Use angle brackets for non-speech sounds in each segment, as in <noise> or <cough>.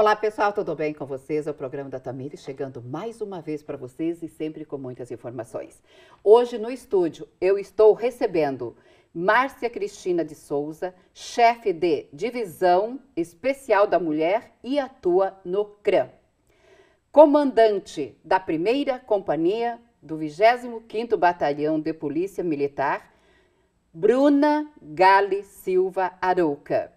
Olá pessoal, tudo bem com vocês? É o programa da Tamiri chegando mais uma vez para vocês e sempre com muitas informações. Hoje no estúdio eu estou recebendo Márcia Cristina de Souza, chefe de Divisão Especial da Mulher e atua no CRAM. Comandante da primeira companhia do 25º Batalhão de Polícia Militar, Bruna Gale Silva Arouca.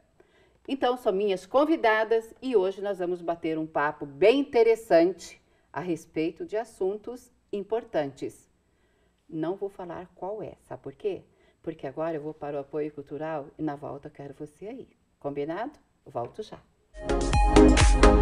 Então, são minhas convidadas e hoje nós vamos bater um papo bem interessante a respeito de assuntos importantes. Não vou falar qual é, sabe por quê? Porque agora eu vou para o apoio cultural e na volta quero você aí. Combinado? Volto já. Música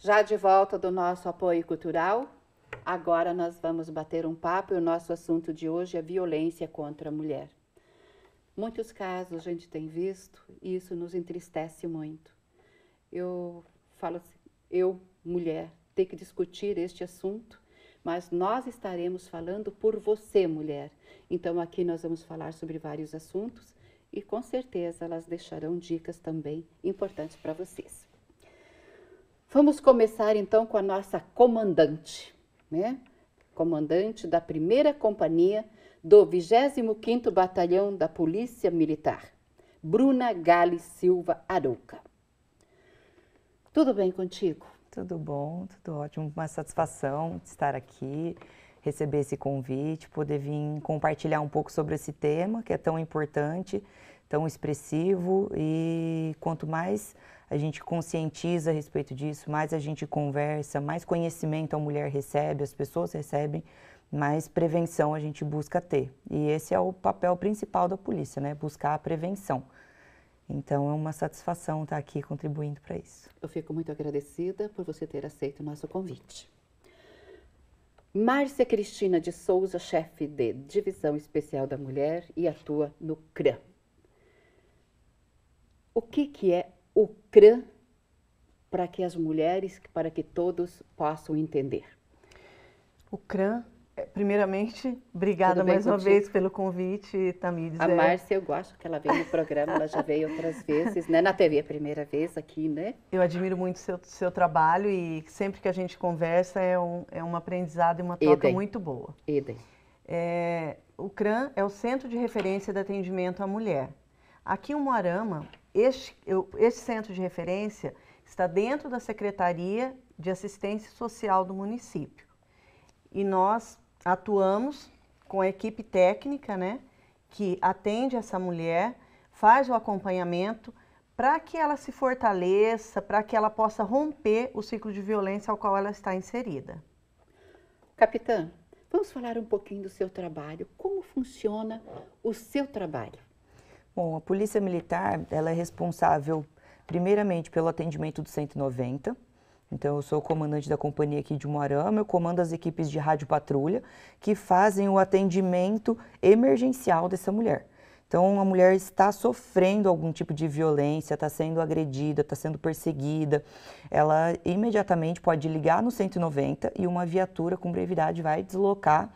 Já de volta do nosso apoio cultural, agora nós vamos bater um papo e o nosso assunto de hoje é violência contra a mulher. Muitos casos a gente tem visto e isso nos entristece muito. Eu falo assim, eu, mulher, ter que discutir este assunto, mas nós estaremos falando por você, mulher. Então aqui nós vamos falar sobre vários assuntos e com certeza elas deixarão dicas também importantes para vocês. Vamos começar então com a nossa comandante, né? Comandante da primeira companhia do 25º Batalhão da Polícia Militar, Bruna Gale Silva Arouca. Tudo bem contigo? Tudo bom, tudo ótimo. Uma satisfação estar aqui, receber esse convite, poder vir compartilhar um pouco sobre esse tema que é tão importante, tão expressivo e quanto mais a gente conscientiza a respeito disso, mais a gente conversa, mais conhecimento a mulher recebe, as pessoas recebem, mais prevenção a gente busca ter. E esse é o papel principal da polícia, né? Buscar a prevenção. Então é uma satisfação estar aqui contribuindo para isso. Eu fico muito agradecida por você ter aceito o nosso convite. Márcia Cristina de Souza, chefe de Divisão Especial da Mulher e atua no CRAM o que, que é o CRAN para que as mulheres, para que todos possam entender. O CRAN, é, primeiramente, obrigada mais contigo? uma vez pelo convite, Tamires. A é. Márcia, eu gosto que ela veio no programa, ela já veio outras vezes, né? Na TV, é a primeira vez aqui, né? Eu admiro muito seu, seu trabalho e sempre que a gente conversa é um, é um aprendizado e uma troca Eden. muito boa. Eden. É, o CRAN é o Centro de Referência de Atendimento à Mulher. Aqui em Moarama, este, eu, este centro de referência está dentro da Secretaria de Assistência Social do município. E nós atuamos com a equipe técnica, né, que atende essa mulher, faz o acompanhamento para que ela se fortaleça, para que ela possa romper o ciclo de violência ao qual ela está inserida. Capitã, vamos falar um pouquinho do seu trabalho. Como funciona o seu trabalho? Bom, a Polícia Militar, ela é responsável primeiramente pelo atendimento do 190. Então, eu sou o comandante da companhia aqui de Moarama, eu comando as equipes de rádio patrulha que fazem o atendimento emergencial dessa mulher. Então, a mulher está sofrendo algum tipo de violência, está sendo agredida, está sendo perseguida. Ela imediatamente pode ligar no 190 e uma viatura com brevidade vai deslocar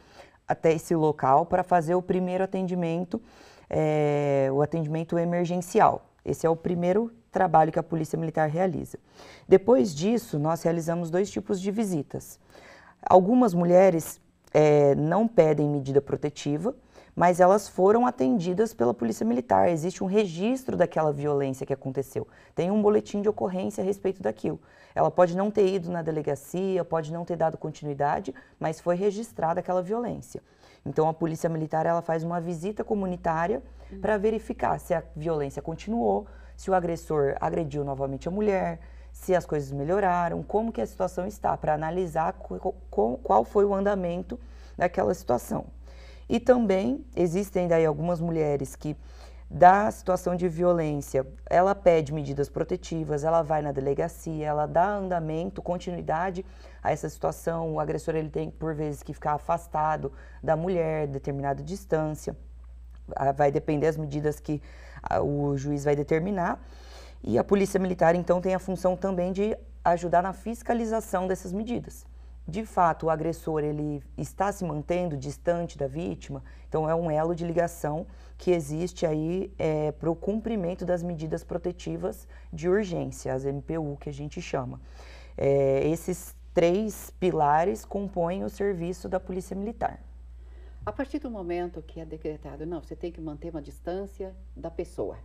até esse local para fazer o primeiro atendimento é, o atendimento emergencial. Esse é o primeiro trabalho que a Polícia Militar realiza. Depois disso, nós realizamos dois tipos de visitas. Algumas mulheres é, não pedem medida protetiva, mas elas foram atendidas pela Polícia Militar. Existe um registro daquela violência que aconteceu. Tem um boletim de ocorrência a respeito daquilo. Ela pode não ter ido na delegacia, pode não ter dado continuidade, mas foi registrada aquela violência. Então a polícia militar ela faz uma visita comunitária uhum. para verificar se a violência continuou, se o agressor agrediu novamente a mulher, se as coisas melhoraram, como que a situação está, para analisar qual foi o andamento daquela situação. E também existem daí algumas mulheres que da situação de violência, ela pede medidas protetivas, ela vai na delegacia, ela dá andamento, continuidade a essa situação. O agressor ele tem por vezes que ficar afastado da mulher, determinada distância. Ah, vai depender das medidas que ah, o juiz vai determinar. E a polícia militar então tem a função também de ajudar na fiscalização dessas medidas de fato o agressor ele está se mantendo distante da vítima, então é um elo de ligação que existe aí é, para o cumprimento das medidas protetivas de urgência, as MPU que a gente chama. É, esses três pilares compõem o serviço da Polícia Militar. A partir do momento que é decretado, não, você tem que manter uma distância da pessoa,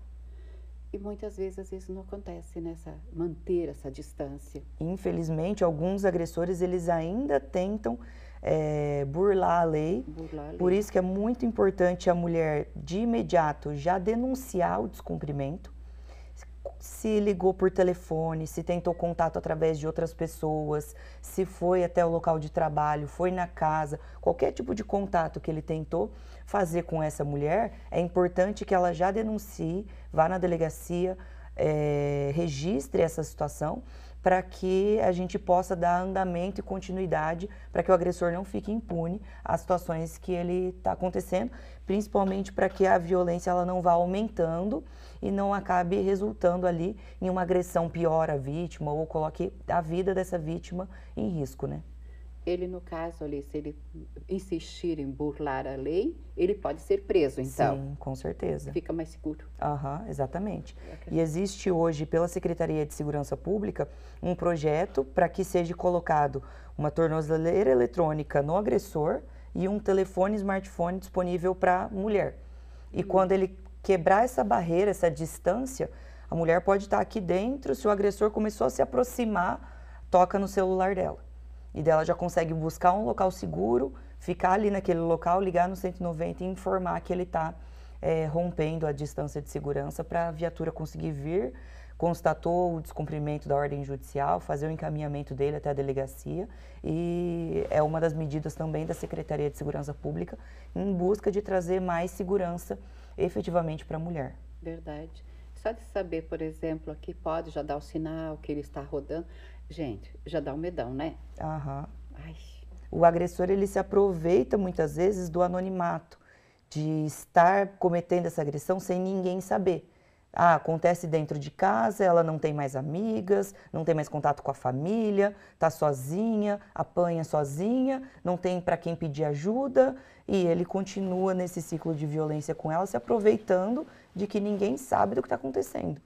e muitas vezes isso não acontece nessa né? manter essa distância. Infelizmente, alguns agressores eles ainda tentam é, burlar, a lei. burlar a lei. Por isso que é muito importante a mulher de imediato já denunciar o descumprimento. Se ligou por telefone, se tentou contato através de outras pessoas, se foi até o local de trabalho, foi na casa, qualquer tipo de contato que ele tentou, fazer com essa mulher, é importante que ela já denuncie, vá na delegacia, é, registre essa situação para que a gente possa dar andamento e continuidade para que o agressor não fique impune às situações que ele está acontecendo, principalmente para que a violência ela não vá aumentando e não acabe resultando ali em uma agressão pior à vítima ou coloque a vida dessa vítima em risco, né? ele no caso ali, se ele insistir em burlar a lei, ele pode ser preso, então. Sim, com certeza. Fica mais seguro. Aham, exatamente. E existe hoje, pela Secretaria de Segurança Pública, um projeto para que seja colocado uma tornozeleira eletrônica no agressor e um telefone smartphone disponível para mulher. E hum. quando ele quebrar essa barreira, essa distância, a mulher pode estar tá aqui dentro, se o agressor começou a se aproximar, toca no celular dela. E dela já consegue buscar um local seguro, ficar ali naquele local, ligar no 190 e informar que ele está é, rompendo a distância de segurança para a viatura conseguir vir, constatou o descumprimento da ordem judicial, fazer o encaminhamento dele até a delegacia e é uma das medidas também da Secretaria de Segurança Pública em busca de trazer mais segurança efetivamente para a mulher. Verdade. Só de saber, por exemplo, que pode já dar o sinal que ele está rodando, Gente, já dá um medão, né? Aham. Ai. O agressor, ele se aproveita muitas vezes do anonimato, de estar cometendo essa agressão sem ninguém saber. Ah, acontece dentro de casa, ela não tem mais amigas, não tem mais contato com a família, tá sozinha, apanha sozinha, não tem para quem pedir ajuda e ele continua nesse ciclo de violência com ela, se aproveitando de que ninguém sabe do que está acontecendo.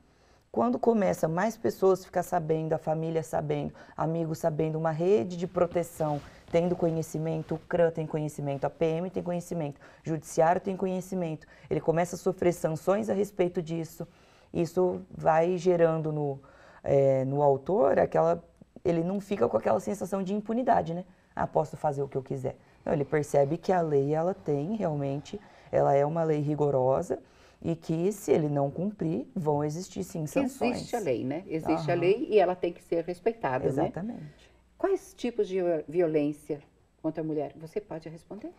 Quando começa mais pessoas ficar sabendo, a família sabendo, amigos sabendo, uma rede de proteção tendo conhecimento, o CRAN tem conhecimento, a PM tem conhecimento, o judiciário tem conhecimento, ele começa a sofrer sanções a respeito disso. Isso vai gerando no, é, no autor aquela. Ele não fica com aquela sensação de impunidade, né? Ah, posso fazer o que eu quiser. Não, ele percebe que a lei ela tem realmente, ela é uma lei rigorosa e que se ele não cumprir, vão existir sim sanções. Existe a lei, né? Existe uhum. a lei e ela tem que ser respeitada, né? Exatamente. Né? Quais tipos de violência contra a mulher? Você pode responder?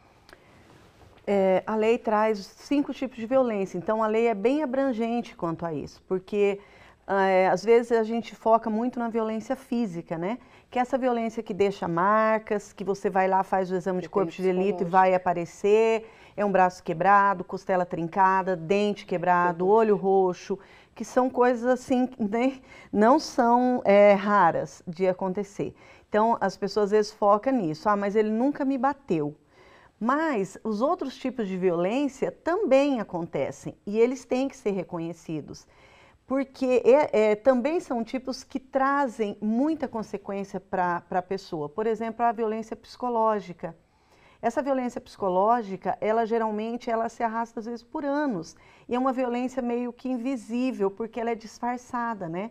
É, a lei traz cinco tipos de violência, então a lei é bem abrangente quanto a isso, porque ah, é, às vezes a gente foca muito na violência física, né? Que é essa violência que deixa marcas, que você vai lá, faz o exame de corpo de delito e vai aparecer, é um braço quebrado, costela trincada, dente quebrado, olho roxo, que são coisas assim, <laughs> né? não são é, raras de acontecer. Então, as pessoas às vezes focam nisso. Ah, mas ele nunca me bateu. Mas os outros tipos de violência também acontecem e eles têm que ser reconhecidos, porque é, é, também são tipos que trazem muita consequência para a pessoa. Por exemplo, a violência psicológica. Essa violência psicológica, ela geralmente ela se arrasta às vezes por anos. E é uma violência meio que invisível, porque ela é disfarçada, né?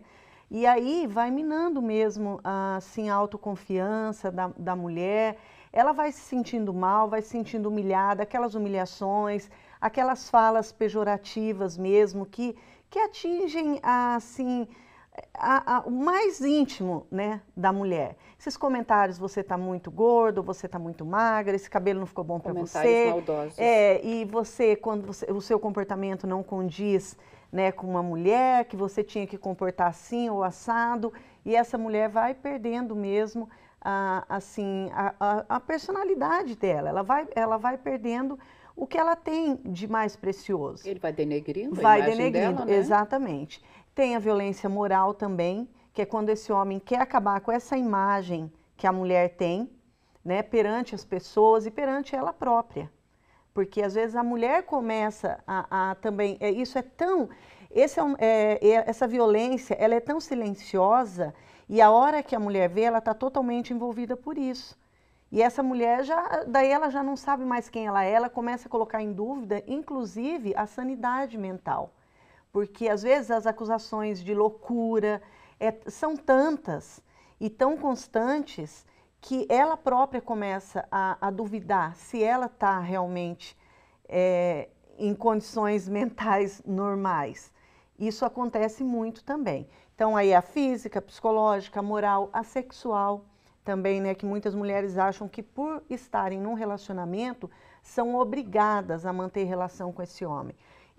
E aí vai minando mesmo assim, a autoconfiança da, da mulher. Ela vai se sentindo mal, vai se sentindo humilhada, aquelas humilhações, aquelas falas pejorativas mesmo que, que atingem assim a, a, o mais íntimo né, da mulher. Esses comentários, você está muito gordo, você está muito magra, esse cabelo não ficou bom para você. Maldosos. É, e você, quando você, o seu comportamento não condiz né, com uma mulher, que você tinha que comportar assim ou assado, e essa mulher vai perdendo mesmo a, assim, a, a personalidade dela, ela vai, ela vai perdendo o que ela tem de mais precioso. Ele vai denegrindo vai a denegrindo, dela, né? exatamente. Tem a violência moral também, que é quando esse homem quer acabar com essa imagem que a mulher tem, né, perante as pessoas e perante ela própria. Porque às vezes a mulher começa a, a também. É, isso é tão. Esse é, um, é, é, essa violência ela é tão silenciosa e a hora que a mulher vê, ela está totalmente envolvida por isso. E essa mulher já, daí ela já não sabe mais quem ela é, ela começa a colocar em dúvida, inclusive, a sanidade mental porque às vezes as acusações de loucura é, são tantas e tão constantes que ela própria começa a, a duvidar se ela está realmente é, em condições <laughs> mentais normais. Isso acontece muito também. Então aí a física, a psicológica, a moral, a sexual também, né, que muitas mulheres acham que por estarem num relacionamento são obrigadas a manter relação com esse homem.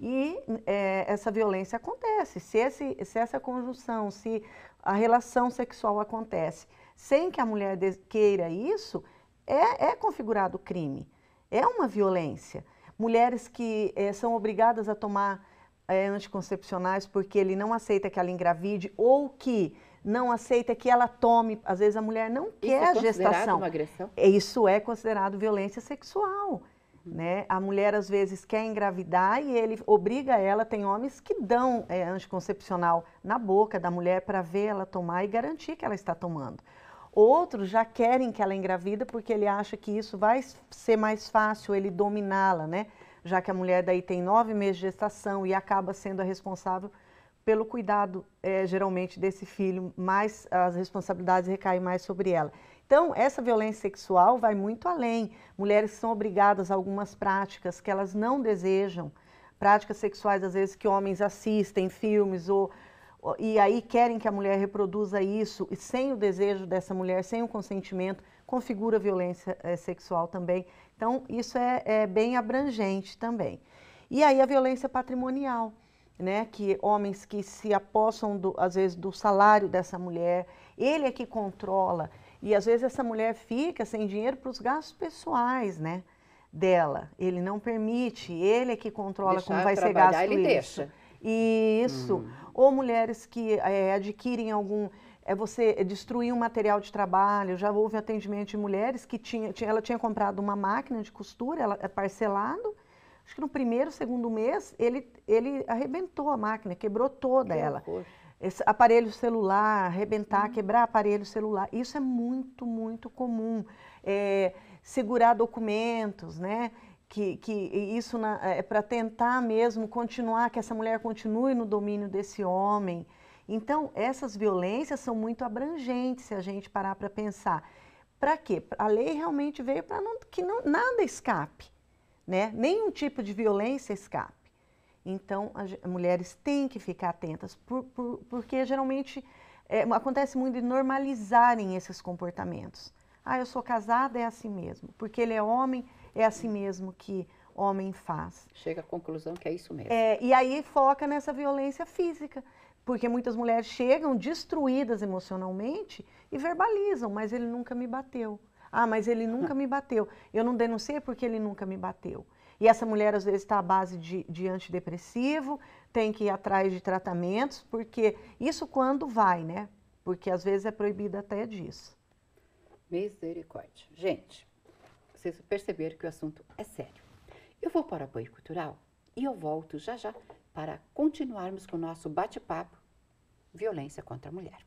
E é, essa violência acontece. Se, esse, se essa conjunção, se a relação sexual acontece sem que a mulher queira isso, é, é configurado crime. É uma violência. Mulheres que é, são obrigadas a tomar é, anticoncepcionais porque ele não aceita que ela engravide ou que não aceita que ela tome. Às vezes a mulher não isso é quer é a gestação. Uma agressão? Isso é considerado violência sexual né? A mulher às vezes quer engravidar e ele obriga ela. Tem homens que dão é, anticoncepcional na boca da mulher para ver ela tomar e garantir que ela está tomando. Outros já querem que ela engravida porque ele acha que isso vai ser mais fácil ele dominá-la, né? Já que a mulher daí tem nove meses de gestação e acaba sendo a responsável pelo cuidado, é, geralmente, desse filho, mas as responsabilidades recaem mais sobre ela. Então, essa violência sexual vai muito além. Mulheres são obrigadas a algumas práticas que elas não desejam, práticas sexuais, às vezes, que homens assistem, filmes, ou, e aí querem que a mulher reproduza isso, e sem o desejo dessa mulher, sem o consentimento, configura violência é, sexual também. Então, isso é, é bem abrangente também. E aí a violência patrimonial. Né, que homens que se apossam, do, às vezes, do salário dessa mulher, ele é que controla, e às vezes essa mulher fica sem dinheiro para os gastos pessoais, né? Dela. Ele não permite, ele é que controla Deixar como vai ser gasto ele isso. Deixa. Isso. Hum. Ou mulheres que é, adquirem algum é você é destruir um material de trabalho. Já houve atendimento de mulheres que tinha, tinha ela tinha comprado uma máquina de costura, ela é parcelado. Acho que no primeiro, segundo mês, ele, ele arrebentou a máquina, quebrou toda que ela. Horror esse aparelho celular, arrebentar, uhum. quebrar aparelho celular. Isso é muito, muito comum. É, segurar documentos, né? Que, que isso na, é para tentar mesmo continuar, que essa mulher continue no domínio desse homem. Então, essas violências são muito abrangentes se a gente parar para pensar. Para quê? A lei realmente veio para que não, nada escape, né? Nenhum tipo de violência escape. Então, as mulheres têm que ficar atentas, por, por, porque geralmente é, acontece muito de normalizarem esses comportamentos. Ah, eu sou casada, é assim mesmo. Porque ele é homem, é assim mesmo que homem faz. Chega à conclusão que é isso mesmo. É, e aí foca nessa violência física, porque muitas mulheres chegam destruídas emocionalmente e verbalizam, mas ele nunca me bateu. Ah, mas ele nunca <laughs> me bateu. Eu não denunciei porque ele nunca me bateu. E essa mulher, às vezes, está à base de, de antidepressivo, tem que ir atrás de tratamentos, porque isso quando vai, né? Porque às vezes é proibido até disso. Misericórdia. Gente, vocês perceberam que o assunto é sério. Eu vou para o apoio cultural e eu volto já já para continuarmos com o nosso bate-papo Violência contra a Mulher.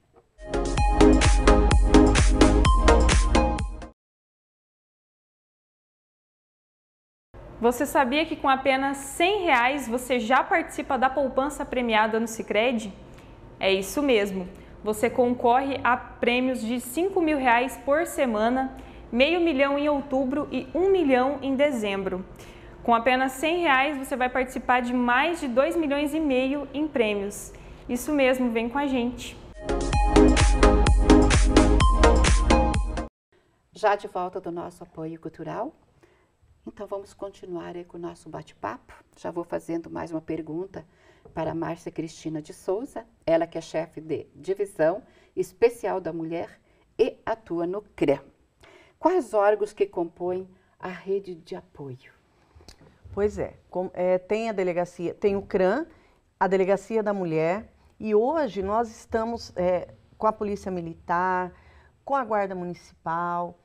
Música Você sabia que com apenas 100 reais você já participa da poupança premiada no Cicred? É isso mesmo. Você concorre a prêmios de 5 mil reais por semana, meio milhão em outubro e 1 um milhão em dezembro. Com apenas 100 reais você vai participar de mais de 2 milhões e meio em prêmios. Isso mesmo, vem com a gente. Já de volta do nosso apoio cultural, então vamos continuar com o nosso bate-papo. Já vou fazendo mais uma pergunta para Márcia Cristina de Souza, ela que é chefe de divisão especial da mulher e atua no CREA. Quais órgãos que compõem a rede de apoio? Pois é, com, é tem a delegacia, tem o CRAM, a delegacia da mulher, e hoje nós estamos é, com a Polícia Militar, com a Guarda Municipal,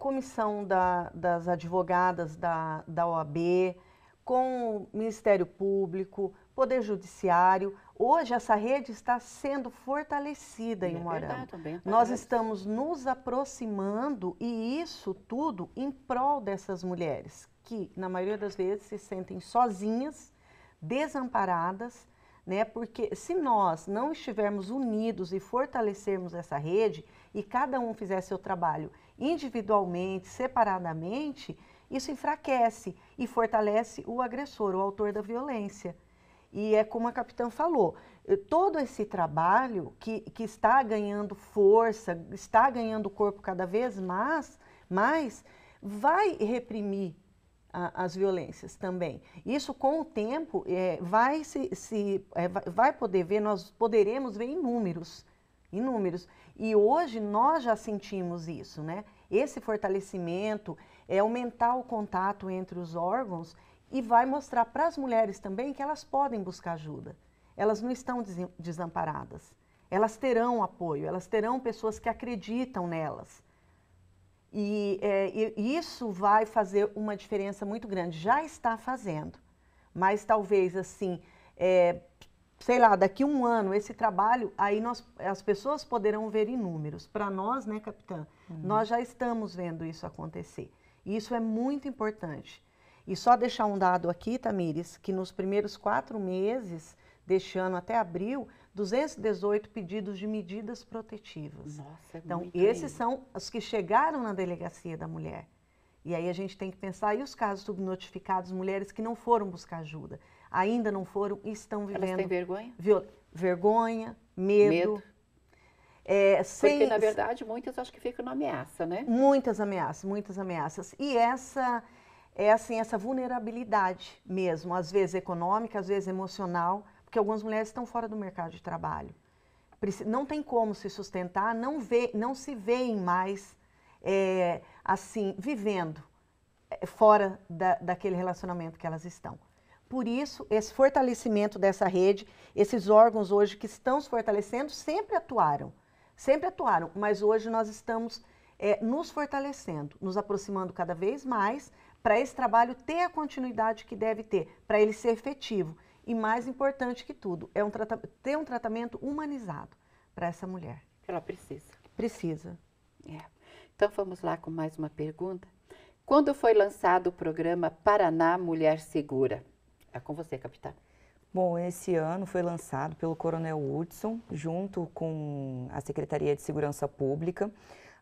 comissão da, das advogadas da, da OAB, com o Ministério Público, Poder Judiciário. Hoje essa rede está sendo fortalecida é tá em Moarama. Nós estamos nos aproximando e isso tudo em prol dessas mulheres que, na maioria das vezes, se sentem sozinhas, desamparadas, né? Porque se nós não estivermos unidos e fortalecermos essa rede e cada um fizer seu trabalho individualmente, separadamente, isso enfraquece e fortalece o agressor, o autor da violência. E é como a capitã falou, eh, todo esse trabalho que, que está ganhando força, está ganhando corpo cada vez mais, mais vai reprimir a, as violências também. Isso com o tempo é, vai, se, se é, vai poder ver, nós poderemos ver números. inúmeros. E hoje nós já sentimos isso, né? Esse fortalecimento é aumentar o contato entre os órgãos e vai mostrar para as mulheres também que elas podem buscar ajuda. Elas não estão desamparadas. Elas terão apoio, elas terão pessoas que acreditam nelas. E, é, e isso vai fazer uma diferença muito grande. Já está fazendo, mas talvez assim, é, sei lá, daqui um ano, esse trabalho, aí nós, as pessoas poderão ver em números. Para nós, né, capitã, uhum. nós já estamos vendo isso acontecer. E isso é muito importante. E só deixar um dado aqui, Tamires, que nos primeiros quatro meses deste ano até abril, 218 pedidos de medidas protetivas. Nossa, é Então, esses são os que chegaram na delegacia da mulher. E aí a gente tem que pensar, e os casos subnotificados, mulheres que não foram buscar ajuda? ainda não foram e estão vivendo. Elas têm vergonha? Viol... Vergonha, medo. medo. É, sem... Porque, na verdade, muitas acho que ficam na ameaça, né? Muitas ameaças, muitas ameaças. E essa é assim, essa vulnerabilidade mesmo, às vezes econômica, às vezes emocional, porque algumas mulheres estão fora do mercado de trabalho. Não tem como se sustentar, não, vê, não se veem mais é, assim, vivendo é, fora da, daquele relacionamento que elas estão. Por isso, esse fortalecimento dessa rede, esses órgãos hoje que estão se fortalecendo, sempre atuaram, sempre atuaram, mas hoje nós estamos é, nos fortalecendo, nos aproximando cada vez mais para esse trabalho ter a continuidade que deve ter, para ele ser efetivo. E mais importante que tudo, é um ter um tratamento humanizado para essa mulher. Ela precisa. Precisa. É. Então vamos lá com mais uma pergunta. Quando foi lançado o programa Paraná Mulher Segura? É com você, capitã. Bom, esse ano foi lançado pelo Coronel Hudson, junto com a Secretaria de Segurança Pública,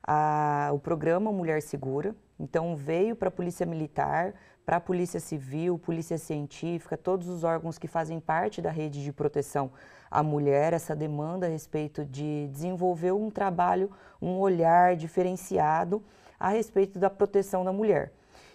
a, o programa Mulher Segura. Então, veio para a Polícia Militar, para a Polícia Civil, Polícia Científica, todos os órgãos que fazem parte da rede de proteção à mulher, essa demanda a respeito de desenvolver um trabalho, um olhar diferenciado a respeito da proteção da mulher.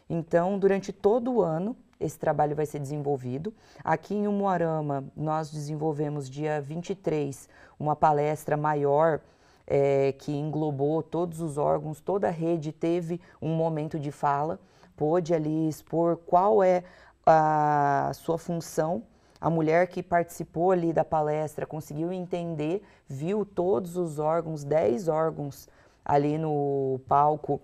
Então, durante todo o ano, esse trabalho vai ser desenvolvido. Aqui em Umuarama, nós desenvolvemos dia 23 uma palestra maior é, que englobou todos os órgãos, toda a rede teve um momento de fala, pôde ali expor qual é a sua função a mulher que participou ali da palestra conseguiu entender, viu todos os órgãos, 10 órgãos ali no palco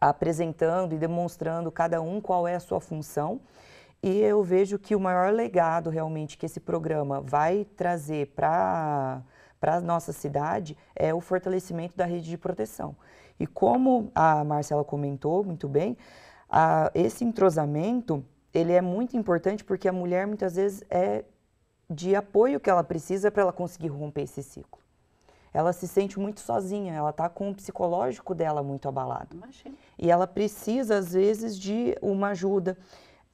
apresentando e demonstrando cada um qual é a sua função. E eu vejo que o maior legado realmente que esse programa vai trazer para a nossa cidade é o fortalecimento da rede de proteção. E como a Marcela comentou muito bem, a, esse entrosamento ele é muito importante porque a mulher muitas vezes é de apoio que ela precisa para ela conseguir romper esse ciclo ela se sente muito sozinha, ela está com o psicológico dela muito abalado. Imagina. E ela precisa, às vezes, de uma ajuda.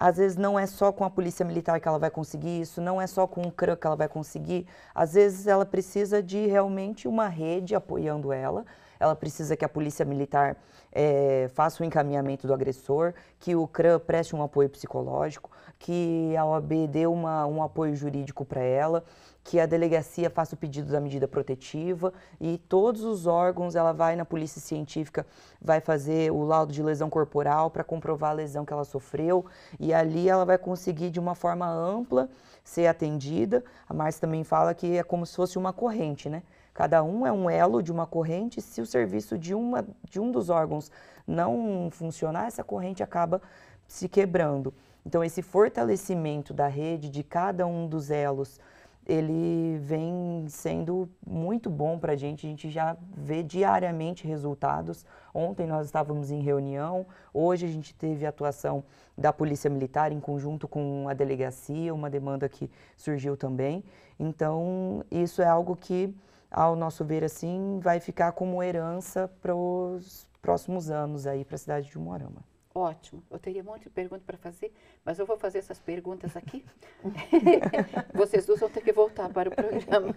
Às vezes não é só com a polícia militar que ela vai conseguir isso, não é só com o CRA que ela vai conseguir. Às vezes ela precisa de realmente uma rede apoiando ela. Ela precisa que a polícia militar é, faça o encaminhamento do agressor, que o CRA preste um apoio psicológico, que a OAB dê uma, um apoio jurídico para ela, que a delegacia faça o pedido da medida protetiva e todos os órgãos, ela vai na polícia científica, vai fazer o laudo de lesão corporal para comprovar a lesão que ela sofreu e ali ela vai conseguir de uma forma ampla ser atendida. A Márcia também fala que é como se fosse uma corrente, né? Cada um é um elo de uma corrente. Se o serviço de, uma, de um dos órgãos não funcionar, essa corrente acaba se quebrando. Então, esse fortalecimento da rede, de cada um dos elos, ele vem sendo muito bom para a gente. A gente já vê diariamente resultados. Ontem nós estávamos em reunião, hoje a gente teve atuação da Polícia Militar em conjunto com a delegacia, uma demanda que surgiu também. Então, isso é algo que, ao nosso ver, assim, vai ficar como herança para os próximos anos aí para a cidade de Moarama. Ótimo. Eu teria um monte de perguntas para fazer, mas eu vou fazer essas perguntas aqui. <laughs> Vocês duas vão ter que voltar para o programa.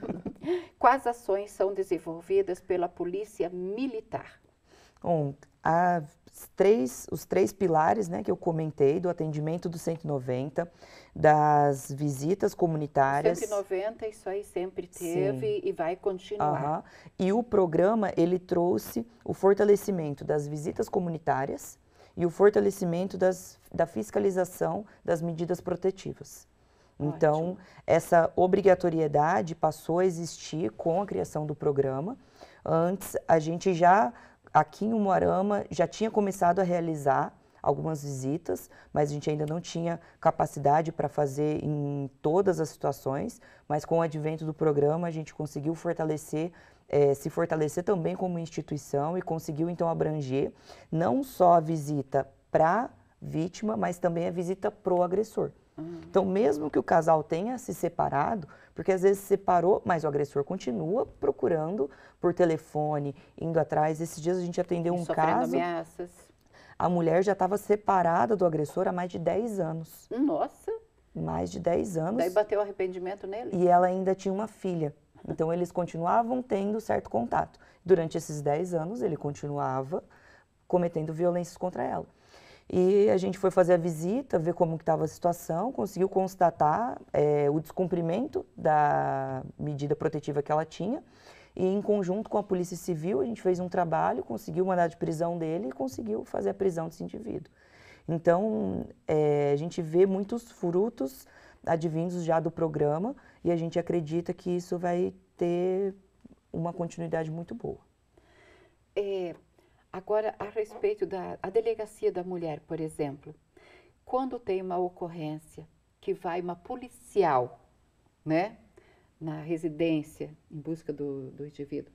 Quais ações são desenvolvidas pela Polícia Militar? Bom, há três, os três pilares né, que eu comentei do atendimento do 190, das visitas comunitárias. 190, isso aí sempre teve Sim. e vai continuar. E o programa, ele trouxe o fortalecimento das visitas comunitárias, e o fortalecimento das, da fiscalização das medidas protetivas. Então, Ótimo. essa obrigatoriedade passou a existir com a criação do programa. Antes, a gente já, aqui em Umuarama, já tinha começado a realizar algumas visitas, mas a gente ainda não tinha capacidade para fazer em todas as situações. Mas com o advento do programa, a gente conseguiu fortalecer é, se fortalecer também como instituição e conseguiu então abranger não só a visita para vítima, mas também a visita pro agressor. Uhum. Então, mesmo que o casal tenha se separado, porque às vezes separou, mas o agressor continua procurando por telefone, indo atrás. Esses dias a gente atendeu e um caso. ameaças. A mulher já estava separada do agressor há mais de 10 anos. Nossa! Mais de 10 anos. Daí bateu arrependimento nele? E ela ainda tinha uma filha. Então eles continuavam tendo certo contato. Durante esses 10 anos ele continuava cometendo violências contra ela. E a gente foi fazer a visita, ver como estava a situação, conseguiu constatar é, o descumprimento da medida protetiva que ela tinha. E em conjunto com a Polícia Civil, a gente fez um trabalho, conseguiu mandar de prisão dele e conseguiu fazer a prisão desse indivíduo. Então, é, a gente vê muitos frutos advindos já do programa e a gente acredita que isso vai ter uma continuidade muito boa. É, agora, a respeito da a delegacia da mulher, por exemplo, quando tem uma ocorrência que vai uma policial, né, na residência em busca do, do indivíduo,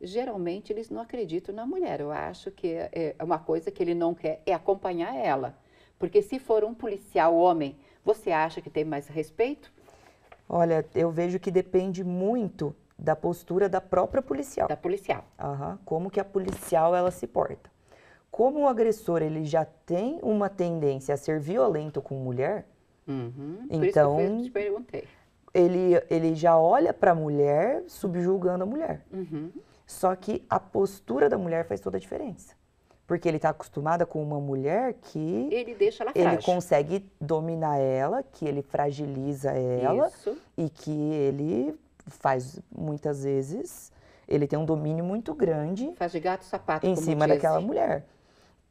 geralmente eles não acreditam na mulher. Eu acho que é, é uma coisa que ele não quer é acompanhar ela, porque se for um policial homem você acha que tem mais respeito? Olha, eu vejo que depende muito da postura da própria policial. Da policial. Uhum. Como que a policial ela se porta. Como o agressor ele já tem uma tendência a ser violento com mulher, uhum. então Por isso que então eu te perguntei. Ele, ele já olha para a mulher subjugando a mulher. Uhum. Só que a postura da mulher faz toda a diferença. Porque ele está acostumado com uma mulher que. Ele deixa ela frágil. Ele consegue dominar ela, que ele fragiliza ela. Isso. E que ele faz muitas vezes. Ele tem um domínio muito grande. Faz de gato sapato. Em cima diz. daquela mulher.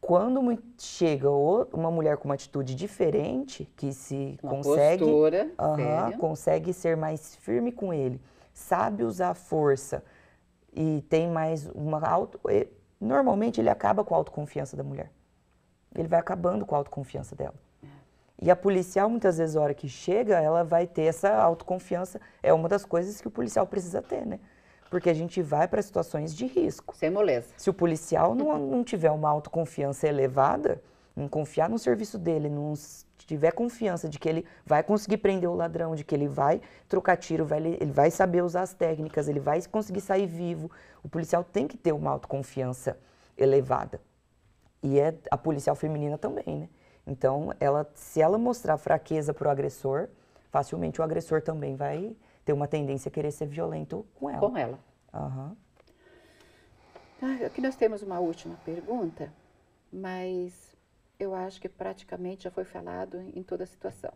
Quando chega uma mulher com uma atitude diferente, que se uma consegue. Postura, uh -huh, consegue ser mais firme com ele, sabe usar força e tem mais uma auto Normalmente ele acaba com a autoconfiança da mulher. Ele vai acabando com a autoconfiança dela. E a policial, muitas vezes, a hora que chega, ela vai ter essa autoconfiança. É uma das coisas que o policial precisa ter, né? Porque a gente vai para situações de risco. Sem moleza. Se o policial não, não tiver uma autoconfiança elevada, não confiar no serviço dele, não tiver confiança de que ele vai conseguir prender o ladrão, de que ele vai trocar tiro, vai, ele vai saber usar as técnicas, ele vai conseguir sair vivo. O policial tem que ter uma autoconfiança elevada. E é a policial feminina também, né? Então, ela, se ela mostrar fraqueza para o agressor, facilmente o agressor também vai ter uma tendência a querer ser violento com ela. Com ela. Uhum. Aqui nós temos uma última pergunta, mas eu acho que praticamente já foi falado em toda a situação.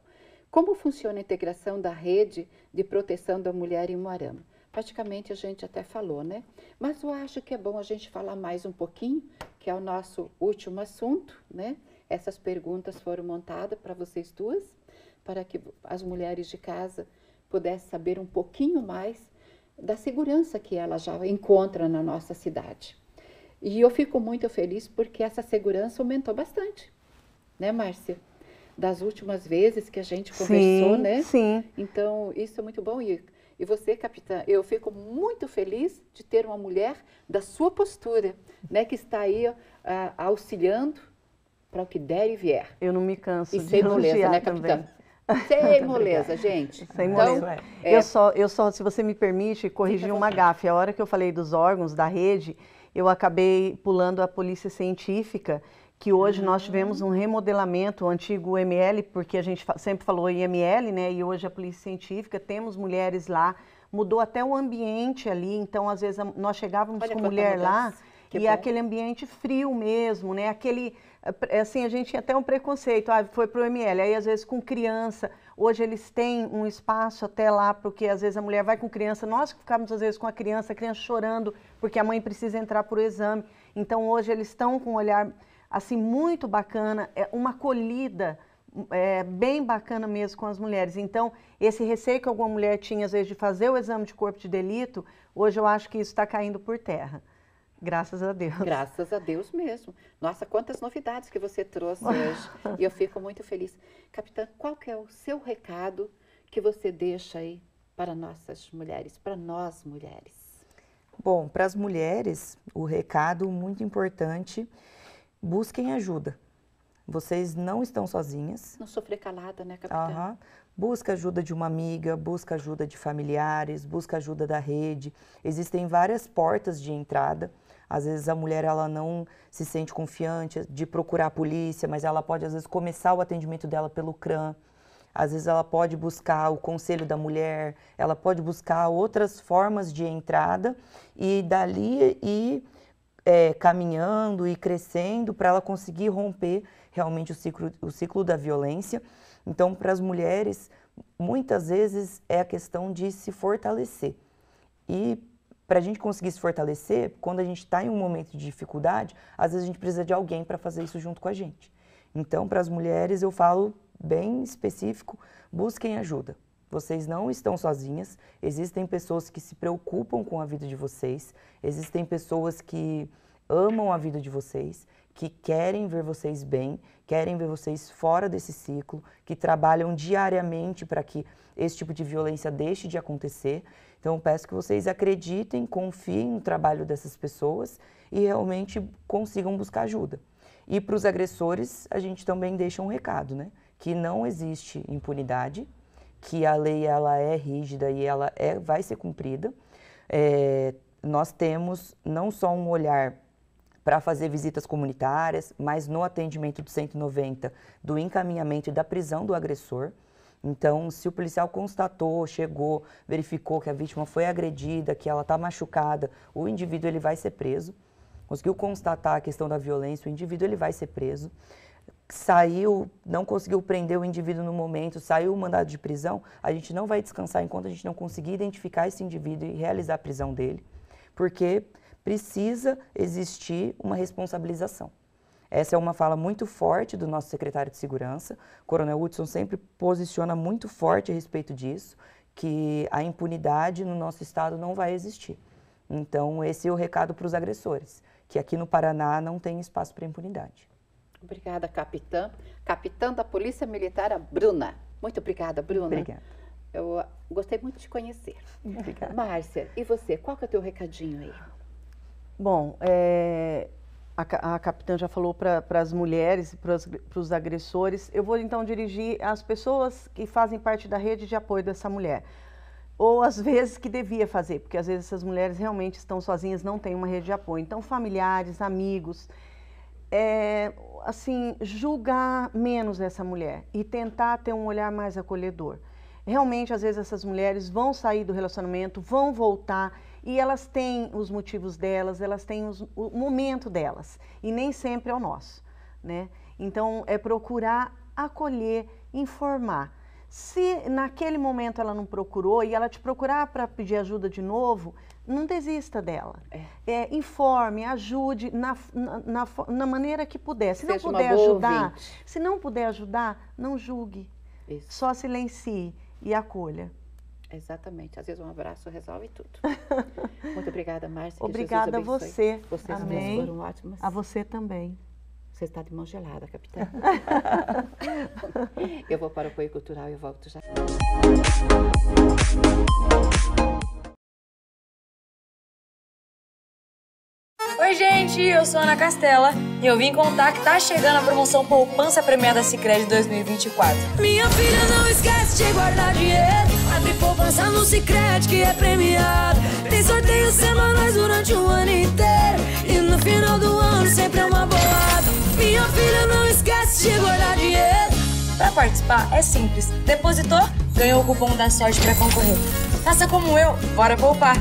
Como funciona a integração da rede de proteção da mulher em Moarama? Praticamente a gente até falou, né? Mas eu acho que é bom a gente falar mais um pouquinho, que é o nosso último assunto, né? Essas perguntas foram montadas para vocês duas, para que as mulheres de casa pudessem saber um pouquinho mais da segurança que ela já encontra na nossa cidade. E eu fico muito feliz porque essa segurança aumentou bastante, né, Márcia? Das últimas vezes que a gente conversou, sim, né? Sim. Então, isso é muito bom. E, e você, capitã, eu fico muito feliz de ter uma mulher da sua postura, né, que está aí auxiliando para o que der e vier. Eu não me canso e de sem moleza, né, capitã? Também. Sem <laughs> moleza, gente. Sem então, moleza. É. Eu, só, eu só, se você me permite, corrigir uma gafe. A hora que eu falei dos órgãos da rede, eu acabei pulando a polícia científica, que hoje nós ah. tivemos um remodelamento, o antigo ML, porque a gente sempre falou IML, né? E hoje a polícia científica, temos mulheres lá, mudou até o ambiente ali, então às vezes nós chegávamos Olha com mulher lá. Que e bom. aquele ambiente frio mesmo, né? Aquele, eh, assim, a gente tinha até um preconceito, ah, foi pro ML, aí às vezes com criança, Hoje eles têm um espaço até lá, porque às vezes a mulher vai com criança, nós ficamos às vezes com a criança, a criança chorando, porque a mãe precisa entrar para o exame. Então hoje eles estão com um olhar assim muito bacana, é uma acolhida é, bem bacana mesmo com as mulheres. Então, esse receio que alguma mulher tinha, às vezes, de fazer o exame de corpo de delito, hoje eu acho que isso está caindo por terra. Graças a Deus. Graças a Deus mesmo. Nossa, quantas novidades que você trouxe <laughs> hoje. e eu fico muito feliz. Capitã, qual que é o seu recado que você deixa aí para nossas mulheres, para nós mulheres? Bom, para as mulheres, o recado muito importante, busquem ajuda. Vocês não estão sozinhas. Não sofrer calada, né, capitã? Uhum. Busca ajuda de uma amiga, busca ajuda de familiares, busca ajuda da rede. Existem várias portas de entrada. Às vezes a mulher ela não se sente confiante de procurar a polícia, mas ela pode às vezes começar o atendimento dela pelo CRAM. Às vezes ela pode buscar o conselho da mulher, ela pode buscar outras formas de entrada e dali e é, caminhando e crescendo para ela conseguir romper realmente o ciclo, o ciclo da violência. Então, para as mulheres, muitas vezes é a questão de se fortalecer. E para a gente conseguir se fortalecer, quando a gente está em um momento de dificuldade, às vezes a gente precisa de alguém para fazer isso junto com a gente. Então, para as mulheres, eu falo bem específico: busquem ajuda. Vocês não estão sozinhas, existem pessoas que se preocupam com a vida de vocês, existem pessoas que amam a vida de vocês que querem ver vocês bem, querem ver vocês fora desse ciclo, que trabalham diariamente para que esse tipo de violência deixe de acontecer. Então, peço que vocês acreditem, confiem no trabalho dessas pessoas e realmente consigam buscar ajuda. E para os agressores, a gente também deixa um recado, né? Que não existe impunidade, que a lei ela é rígida e ela é, vai ser cumprida. É, nós temos não só um olhar para fazer visitas comunitárias, mas no atendimento do 190 do encaminhamento e da prisão do agressor. Então, se o policial constatou, chegou, verificou que a vítima foi agredida, que ela está machucada, o indivíduo ele vai ser preso. Conseguiu constatar a questão da violência, o indivíduo ele vai ser preso. Saiu, não conseguiu prender o indivíduo no momento, saiu o mandado de prisão, a gente não vai descansar enquanto a gente não conseguir identificar esse indivíduo e realizar a prisão dele, porque precisa existir uma responsabilização. Essa é uma fala muito forte do nosso secretário de Segurança. O Coronel Hudson sempre posiciona muito forte a respeito disso, que a impunidade no nosso Estado não vai existir. Então, esse é o recado para os agressores, que aqui no Paraná não tem espaço para impunidade. Obrigada, capitã. Capitã da Polícia Militar, a Bruna. Muito obrigada, Bruna. Obrigada. Eu ah, gostei muito de te conhecer. Obrigada. Márcia, e você? Qual que é o teu recadinho aí? Bom, é, a, a, capitã já falou para as mulheres e para os agressores. Eu vou então dirigir às pessoas que fazem parte da rede de apoio dessa mulher. Ou às vezes que devia fazer, porque às vezes essas mulheres realmente estão sozinhas, não têm uma rede de apoio. Então, familiares, amigos. É, assim, julgar menos essa mulher e tentar ter um olhar mais acolhedor. Realmente, às vezes, essas mulheres vão sair do relacionamento, vão voltar e elas têm os motivos delas, elas têm os, o momento delas, e nem sempre é o nosso. Né? Então, é procurar acolher, informar. Se naquele momento ela não procurou e ela te procurar para pedir ajuda de novo, não desista dela. É. É, informe, ajude na, na, na, na, maneira que puder. Se Seja não puder ajudar, ouvinte. se não puder ajudar, não julgue. Isso. Só silencie e acolha. Exatamente. Às vezes um abraço resolve tudo. <laughs> Muito obrigada, Márcia. Obrigada a você. Vocês Amém. foram ótimas. A você também. Você está de mão gelada, capitã. <laughs> eu vou para o apoio cultural e volto já. Oi, gente, eu sou Ana Castela e eu vim contar que tá chegando a promoção Poupança Premiada Sicredi 2024. Minha filha não esquece de guardar dinheiro poupança no Cicred que é premiado. Tem sorteios semanais durante o ano inteiro. E no final do ano sempre é uma bolada. Minha filha não esquece de guardar dinheiro. Para participar é simples. depositou ganhou o cupom da sorte para concorrer. Faça como eu, bora poupar.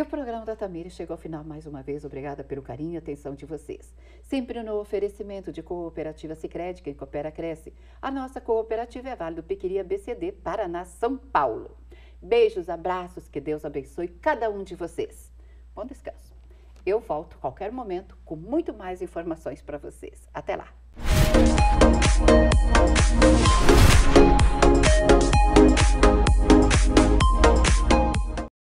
E o programa da Tamires chegou ao final mais uma vez. Obrigada pelo carinho e atenção de vocês. Sempre no oferecimento de Cooperativa Sicredi quem coopera cresce. A nossa cooperativa é Vale do Piquiri BCD, Paraná, São Paulo. Beijos, abraços, que Deus abençoe cada um de vocês. Bom descanso. Eu volto a qualquer momento com muito mais informações para vocês. Até lá.